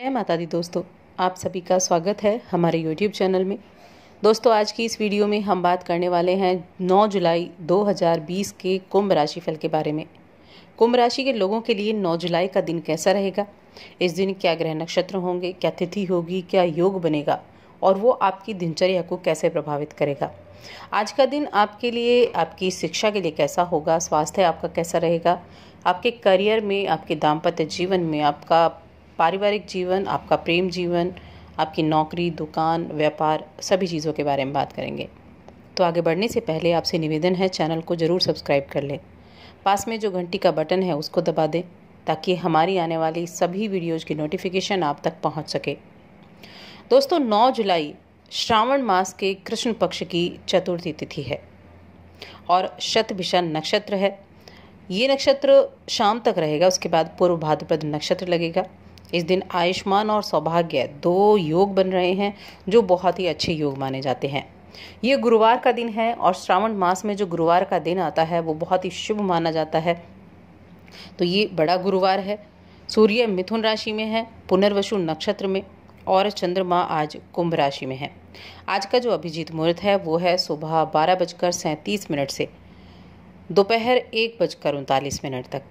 जय माता दी दोस्तों आप सभी का स्वागत है हमारे यूट्यूब चैनल में दोस्तों आज की इस वीडियो में हम बात करने वाले हैं 9 जुलाई 2020 के कुंभ राशि फल के बारे में कुंभ राशि के लोगों के लिए 9 जुलाई का दिन कैसा रहेगा इस दिन क्या ग्रह नक्षत्र होंगे क्या तिथि होगी क्या योग बनेगा और वो आपकी दिनचर्या को कैसे प्रभावित करेगा आज का दिन आपके लिए आपकी शिक्षा के लिए कैसा होगा स्वास्थ्य आपका कैसा रहेगा आपके करियर में आपके दाम्पत्य जीवन में आपका पारिवारिक जीवन आपका प्रेम जीवन आपकी नौकरी दुकान व्यापार सभी चीज़ों के बारे में बात करेंगे तो आगे बढ़ने से पहले आपसे निवेदन है चैनल को ज़रूर सब्सक्राइब कर लें पास में जो घंटी का बटन है उसको दबा दें ताकि हमारी आने वाली सभी वीडियोज़ की नोटिफिकेशन आप तक पहुँच सके दोस्तों 9 जुलाई श्रावण मास के कृष्ण पक्ष की चतुर्थी तिथि है और शतभिषा नक्षत्र है ये नक्षत्र शाम तक रहेगा उसके बाद पूर्व भाद्रपद नक्षत्र लगेगा इस दिन आयुष्मान और सौभाग्य दो योग बन रहे हैं जो बहुत ही अच्छे योग माने जाते हैं ये गुरुवार का दिन है और श्रावण मास में जो गुरुवार का दिन आता है वो बहुत ही शुभ माना जाता है तो ये बड़ा गुरुवार है सूर्य मिथुन राशि में है पुनर्वसु नक्षत्र में और चंद्रमा आज कुंभ राशि में है आज का जो अभिजीत मुहूर्त है वो है सुबह बारह बजकर सैंतीस मिनट से दोपहर एक बजकर उनतालीस मिनट तक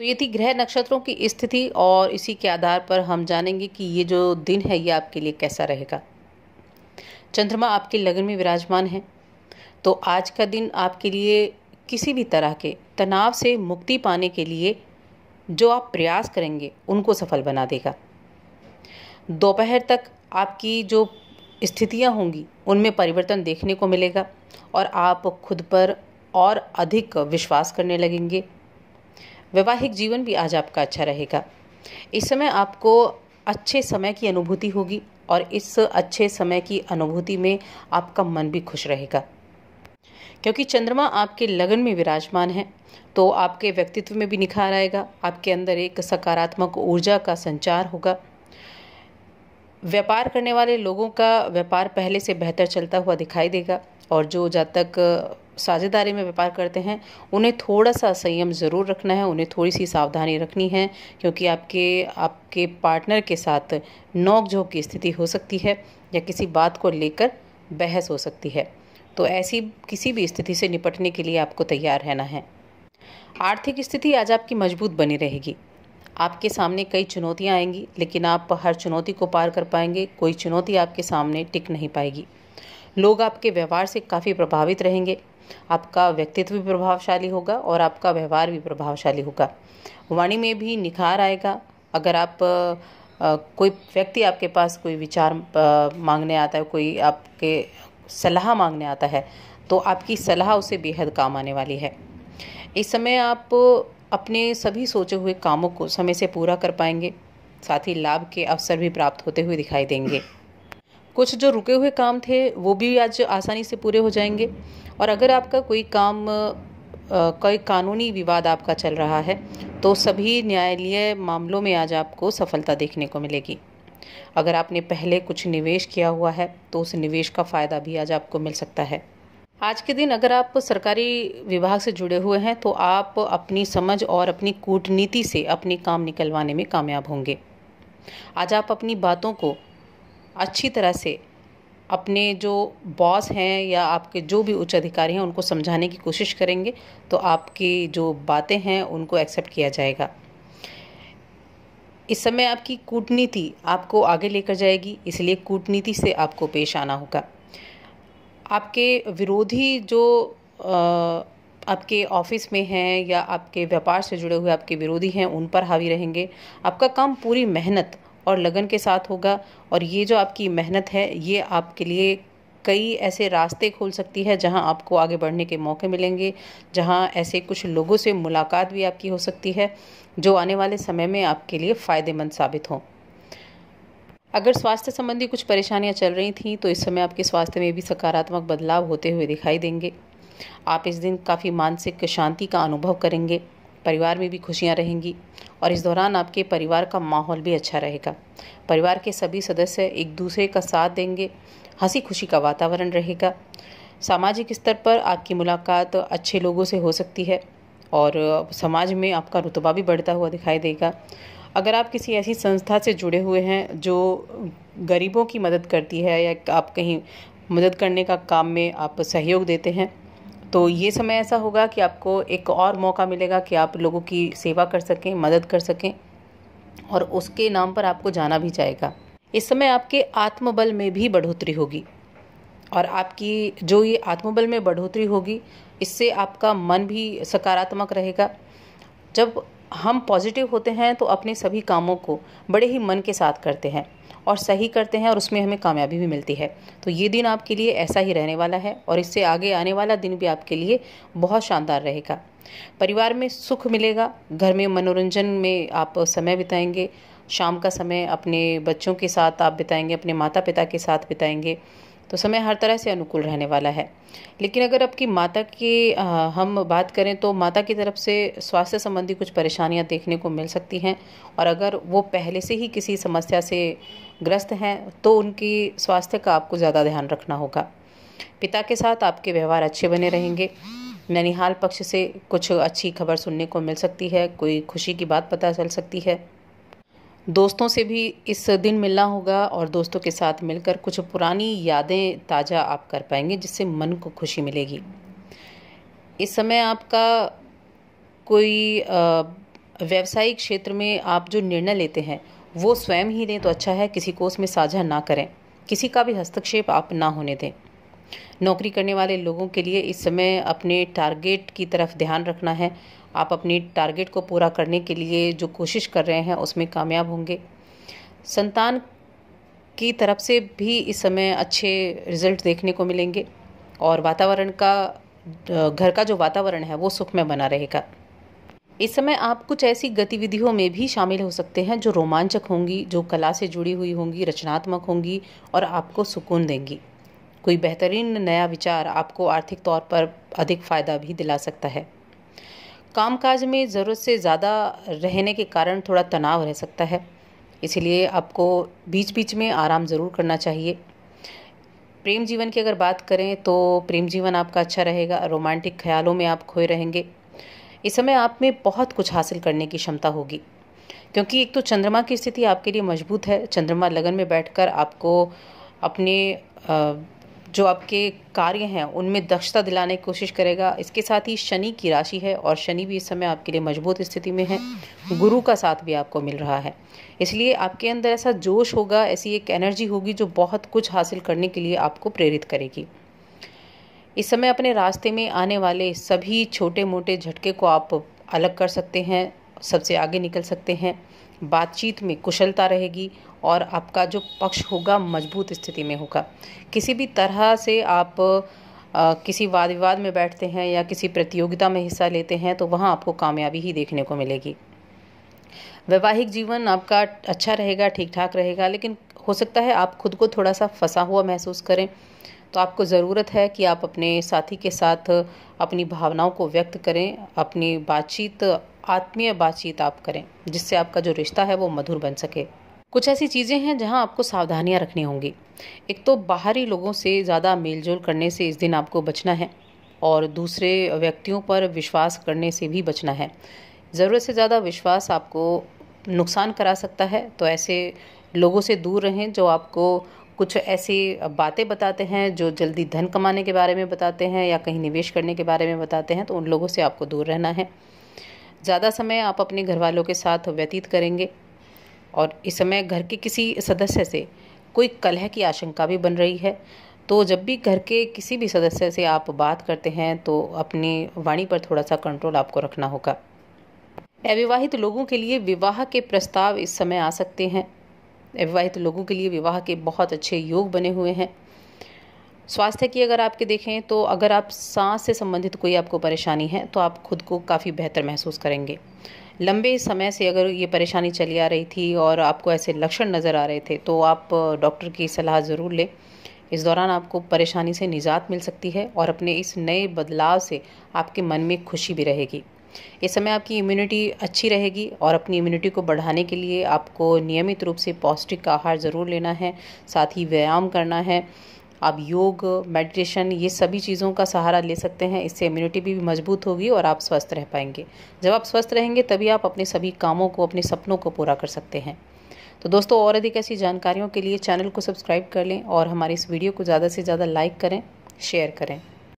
तो ये थी ग्रह नक्षत्रों की स्थिति और इसी के आधार पर हम जानेंगे कि ये जो दिन है ये आपके लिए कैसा रहेगा चंद्रमा आपके लगन में विराजमान है तो आज का दिन आपके लिए किसी भी तरह के तनाव से मुक्ति पाने के लिए जो आप प्रयास करेंगे उनको सफल बना देगा दोपहर तक आपकी जो स्थितियां होंगी उनमें परिवर्तन देखने को मिलेगा और आप खुद पर और अधिक विश्वास करने लगेंगे वैवाहिक जीवन भी आज आपका अच्छा रहेगा इस समय आपको अच्छे समय की अनुभूति होगी और इस अच्छे समय की अनुभूति में आपका मन भी खुश रहेगा क्योंकि चंद्रमा आपके लगन में विराजमान है तो आपके व्यक्तित्व में भी निखार आएगा आपके अंदर एक सकारात्मक ऊर्जा का संचार होगा व्यापार करने वाले लोगों का व्यापार पहले से बेहतर चलता हुआ दिखाई देगा और जो जातक तक साझेदारी में व्यापार करते हैं उन्हें थोड़ा सा संयम ज़रूर रखना है उन्हें थोड़ी सी सावधानी रखनी है क्योंकि आपके आपके पार्टनर के साथ नोकझोंक की स्थिति हो सकती है या किसी बात को लेकर बहस हो सकती है तो ऐसी किसी भी स्थिति से निपटने के लिए आपको तैयार रहना है आर्थिक स्थिति आज आपकी मजबूत बनी रहेगी आपके सामने कई चुनौतियाँ आएंगी लेकिन आप हर चुनौती को पार कर पाएंगे कोई चुनौती आपके सामने टिक नहीं पाएगी लोग आपके व्यवहार से काफ़ी प्रभावित रहेंगे आपका व्यक्तित्व भी प्रभावशाली होगा और आपका व्यवहार भी प्रभावशाली होगा वाणी में भी निखार आएगा अगर आप आ, कोई व्यक्ति आपके पास कोई विचार आ, मांगने आता है कोई आपके सलाह मांगने आता है तो आपकी सलाह उसे बेहद काम आने वाली है इस समय आप अपने सभी सोचे हुए कामों को समय से पूरा कर पाएंगे साथ ही लाभ के अवसर भी प्राप्त होते हुए दिखाई देंगे कुछ जो रुके हुए काम थे वो भी आज आसानी से पूरे हो जाएंगे और अगर आपका कोई काम कोई कानूनी विवाद आपका चल रहा है तो सभी न्यायालय मामलों में आज आपको सफलता देखने को मिलेगी अगर आपने पहले कुछ निवेश किया हुआ है तो उस निवेश का फ़ायदा भी आज आपको मिल सकता है आज के दिन अगर आप सरकारी विभाग से जुड़े हुए हैं तो आप अपनी समझ और अपनी कूटनीति से अपने काम निकलवाने में कामयाब होंगे आज आप अपनी बातों को अच्छी तरह से अपने जो बॉस हैं या आपके जो भी उच्च अधिकारी हैं उनको समझाने की कोशिश करेंगे तो आपकी जो बातें हैं उनको एक्सेप्ट किया जाएगा इस समय आपकी कूटनीति आपको आगे लेकर जाएगी इसलिए कूटनीति से आपको पेश आना होगा आपके विरोधी जो आ, आपके ऑफिस में हैं या आपके व्यापार से जुड़े हुए आपके विरोधी हैं उन पर हावी रहेंगे आपका काम पूरी मेहनत और लगन के साथ होगा और ये जो आपकी मेहनत है ये आपके लिए कई ऐसे रास्ते खोल सकती है जहां आपको आगे बढ़ने के मौके मिलेंगे जहां ऐसे कुछ लोगों से मुलाकात भी आपकी हो सकती है जो आने वाले समय में आपके लिए फ़ायदेमंद साबित हों अगर स्वास्थ्य संबंधी कुछ परेशानियां चल रही थी तो इस समय आपके स्वास्थ्य में भी सकारात्मक बदलाव होते हुए दिखाई देंगे आप इस दिन काफ़ी मानसिक शांति का अनुभव करेंगे परिवार में भी खुशियाँ रहेंगी और इस दौरान आपके परिवार का माहौल भी अच्छा रहेगा परिवार के सभी सदस्य एक दूसरे का साथ देंगे हंसी खुशी का वातावरण रहेगा सामाजिक स्तर पर आपकी मुलाकात अच्छे लोगों से हो सकती है और समाज में आपका रुतबा भी बढ़ता हुआ दिखाई देगा अगर आप किसी ऐसी संस्था से जुड़े हुए हैं जो गरीबों की मदद करती है या आप कहीं मदद करने का काम में आप सहयोग देते हैं तो ये समय ऐसा होगा कि आपको एक और मौका मिलेगा कि आप लोगों की सेवा कर सकें मदद कर सकें और उसके नाम पर आपको जाना भी जाएगा इस समय आपके आत्मबल में भी बढ़ोतरी होगी और आपकी जो ये आत्मबल में बढ़ोतरी होगी इससे आपका मन भी सकारात्मक रहेगा जब हम पॉजिटिव होते हैं तो अपने सभी कामों को बड़े ही मन के साथ करते हैं और सही करते हैं और उसमें हमें कामयाबी भी मिलती है तो ये दिन आपके लिए ऐसा ही रहने वाला है और इससे आगे आने वाला दिन भी आपके लिए बहुत शानदार रहेगा परिवार में सुख मिलेगा घर में मनोरंजन में आप समय बिताएंगे शाम का समय अपने बच्चों के साथ आप बिताएंगे अपने माता पिता के साथ बिताएंगे तो समय हर तरह से अनुकूल रहने वाला है लेकिन अगर आपकी माता की आ, हम बात करें तो माता की तरफ से स्वास्थ्य संबंधी कुछ परेशानियां देखने को मिल सकती हैं और अगर वो पहले से ही किसी समस्या से ग्रस्त हैं तो उनकी स्वास्थ्य का आपको ज़्यादा ध्यान रखना होगा पिता के साथ आपके व्यवहार अच्छे बने रहेंगे ननिहाल पक्ष से कुछ अच्छी खबर सुनने को मिल सकती है कोई खुशी की बात पता चल सकती है दोस्तों से भी इस दिन मिलना होगा और दोस्तों के साथ मिलकर कुछ पुरानी यादें ताज़ा आप कर पाएंगे जिससे मन को खुशी मिलेगी इस समय आपका कोई व्यावसायिक क्षेत्र में आप जो निर्णय लेते हैं वो स्वयं ही लें तो अच्छा है किसी को उसमें साझा ना करें किसी का भी हस्तक्षेप आप ना होने दें नौकरी करने वाले लोगों के लिए इस समय अपने टारगेट की तरफ ध्यान रखना है आप अपनी टारगेट को पूरा करने के लिए जो कोशिश कर रहे हैं उसमें कामयाब होंगे संतान की तरफ से भी इस समय अच्छे रिजल्ट देखने को मिलेंगे और वातावरण का घर का जो वातावरण है वो सुखमय बना रहेगा इस समय आप कुछ ऐसी गतिविधियों में भी शामिल हो सकते हैं जो रोमांचक होंगी जो कला से जुड़ी हुई होंगी रचनात्मक होंगी और आपको सुकून देंगी कोई बेहतरीन नया विचार आपको आर्थिक तौर पर अधिक फ़ायदा भी दिला सकता है कामकाज में ज़रूरत से ज़्यादा रहने के कारण थोड़ा तनाव रह सकता है इसलिए आपको बीच बीच में आराम ज़रूर करना चाहिए प्रेम जीवन की अगर बात करें तो प्रेम जीवन आपका अच्छा रहेगा रोमांटिक ख्यालों में आप खोए रहेंगे इस समय आप में बहुत कुछ हासिल करने की क्षमता होगी क्योंकि एक तो चंद्रमा की स्थिति आपके लिए मजबूत है चंद्रमा लगन में बैठकर आपको अपने जो आपके कार्य हैं उनमें दक्षता दिलाने की कोशिश करेगा इसके साथ ही शनि की राशि है और शनि भी इस समय आपके लिए मजबूत स्थिति में है गुरु का साथ भी आपको मिल रहा है इसलिए आपके अंदर ऐसा जोश होगा ऐसी एक एनर्जी होगी जो बहुत कुछ हासिल करने के लिए आपको प्रेरित करेगी इस समय अपने रास्ते में आने वाले सभी छोटे मोटे झटके को आप अलग कर सकते हैं सबसे आगे निकल सकते हैं बातचीत में कुशलता रहेगी और आपका जो पक्ष होगा मजबूत स्थिति में होगा किसी भी तरह से आप आ, किसी वाद विवाद में बैठते हैं या किसी प्रतियोगिता में हिस्सा लेते हैं तो वहाँ आपको कामयाबी ही देखने को मिलेगी वैवाहिक जीवन आपका अच्छा रहेगा ठीक ठाक रहेगा लेकिन हो सकता है आप खुद को थोड़ा सा फंसा हुआ महसूस करें तो आपको ज़रूरत है कि आप अपने साथी के साथ अपनी भावनाओं को व्यक्त करें अपनी बातचीत आत्मीय बातचीत आप करें जिससे आपका जो रिश्ता है वो मधुर बन सके कुछ ऐसी चीज़ें हैं जहां आपको सावधानियां रखनी होंगी एक तो बाहरी लोगों से ज़्यादा मेलजोल करने से इस दिन आपको बचना है और दूसरे व्यक्तियों पर विश्वास करने से भी बचना है ज़रूरत से ज़्यादा विश्वास आपको नुकसान करा सकता है तो ऐसे लोगों से दूर रहें जो आपको कुछ ऐसी बातें बताते हैं जो जल्दी धन कमाने के बारे में बताते हैं या कहीं निवेश करने के बारे में बताते हैं तो उन लोगों से आपको दूर रहना है ज़्यादा समय आप अपने घर वालों के साथ व्यतीत करेंगे और इस समय घर के किसी सदस्य से कोई कलह की आशंका भी बन रही है तो जब भी घर के किसी भी सदस्य से आप बात करते हैं तो अपनी वाणी पर थोड़ा सा कंट्रोल आपको रखना होगा अविवाहित लोगों के लिए विवाह के प्रस्ताव इस समय आ सकते हैं अविवाहित लोगों के लिए विवाह के बहुत अच्छे योग बने हुए हैं स्वास्थ्य की अगर आपके देखें तो अगर आप सांस से संबंधित कोई आपको परेशानी है तो आप खुद को काफ़ी बेहतर महसूस करेंगे लंबे समय से अगर ये परेशानी चली आ रही थी और आपको ऐसे लक्षण नज़र आ रहे थे तो आप डॉक्टर की सलाह ज़रूर लें इस दौरान आपको परेशानी से निजात मिल सकती है और अपने इस नए बदलाव से आपके मन में खुशी भी रहेगी इस समय आपकी इम्यूनिटी अच्छी रहेगी और अपनी इम्यूनिटी को बढ़ाने के लिए आपको नियमित रूप से पौष्टिक आहार ज़रूर लेना है साथ ही व्यायाम करना है आप योग मेडिटेशन ये सभी चीज़ों का सहारा ले सकते हैं इससे इम्यूनिटी भी मजबूत होगी और आप स्वस्थ रह पाएंगे जब आप स्वस्थ रहेंगे तभी आप अपने सभी कामों को अपने सपनों को पूरा कर सकते हैं तो दोस्तों और अधिक ऐसी जानकारियों के लिए चैनल को सब्सक्राइब कर लें और हमारे इस वीडियो को ज़्यादा से ज़्यादा लाइक करें शेयर करें